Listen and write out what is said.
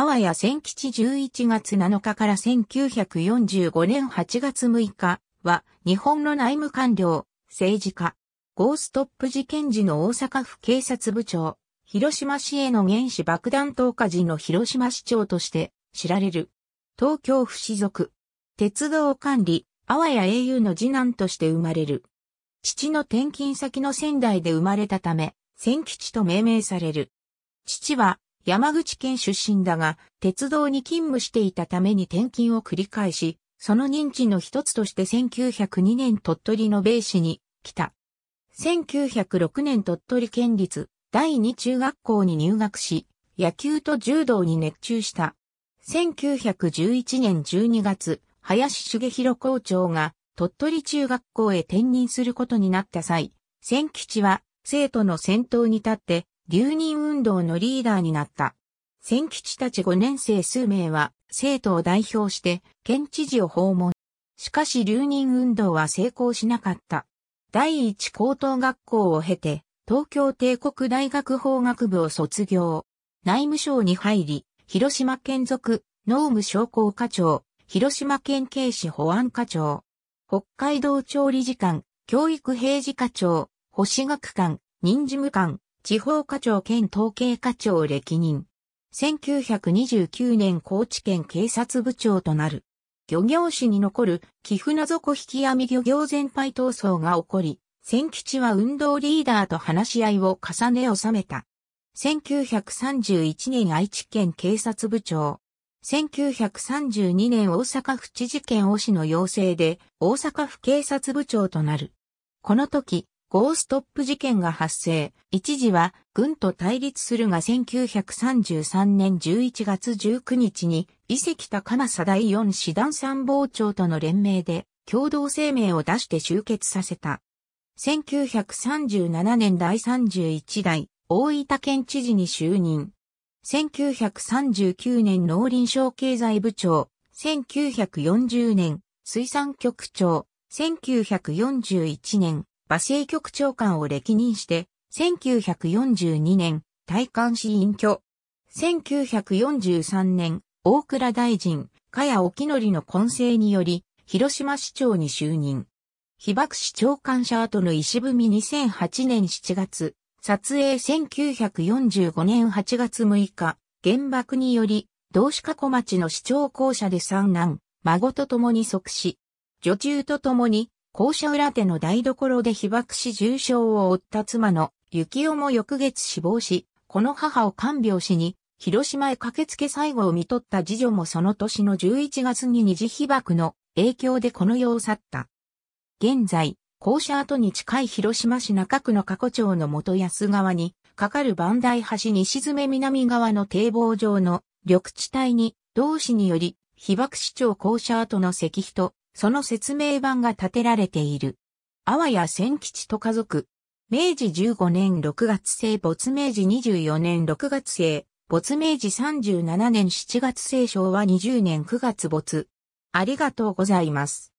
あわや千吉11月7日から1945年8月6日は日本の内務官僚、政治家、ゴーストップ事件時の大阪府警察部長、広島市への原子爆弾投下時の広島市長として知られる。東京府士族、鉄道管理、あわや英雄の次男として生まれる。父の転勤先の仙台で生まれたため、千吉と命名される。父は山口県出身だが、鉄道に勤務していたために転勤を繰り返し、その認知の一つとして1902年鳥取の米市に来た。1906年鳥取県立第二中学校に入学し、野球と柔道に熱中した。1911年12月、林茂弘校長が鳥取中学校へ転任することになった際、千吉は生徒の先頭に立って留任運動のリーダーになった。先基地たち5年生数名は生徒を代表して県知事を訪問。しかし留任運動は成功しなかった。第一高等学校を経て東京帝国大学法学部を卒業。内務省に入り、広島県属、農務商工課長、広島県警視保安課長、北海道調理次官、教育平時課長、保守学官、任事務官、地方課長兼統計課長歴任。1929年高知県警察部長となる。漁業史に残る寄付謎子引き網漁業全廃闘争が起こり、千吉は運動リーダーと話し合いを重ね収めた。1931年愛知県警察部長。1932年大阪府知事県推しの要請で大阪府警察部長となる。この時、ゴーストップ事件が発生。一時は軍と対立するが1933年11月19日に、伊関高政第四師団参謀長との連名で共同声明を出して集結させた。1937年第31代大分県知事に就任。1939年農林省経済部長。1940年水産局長。1941年馬政局長官を歴任して、1942年、大官市隠居。1943年、大倉大臣、加谷沖則の混成により、広島市長に就任。被爆市長官者跡の石踏み2008年7月、撮影1945年8月6日、原爆により、同志加古町の市長公舎で三男、孫と共に即死。女中と共に、校舎裏手の台所で被爆し重傷を負った妻の幸男も翌月死亡し、この母を看病しに、広島へ駆けつけ最後を見取った次女もその年の11月に二次被爆の影響でこの世を去った。現在、校舎跡に近い広島市中区の加古町の元安川に、かかる万代橋西詰南側の堤防上の緑地帯に、同市により、被爆市長校舎跡の石碑とその説明版が建てられている。あわや千吉と家族。明治15年6月生没明治24年6月生、没明治37年7月生昭和20年9月没。ありがとうございます。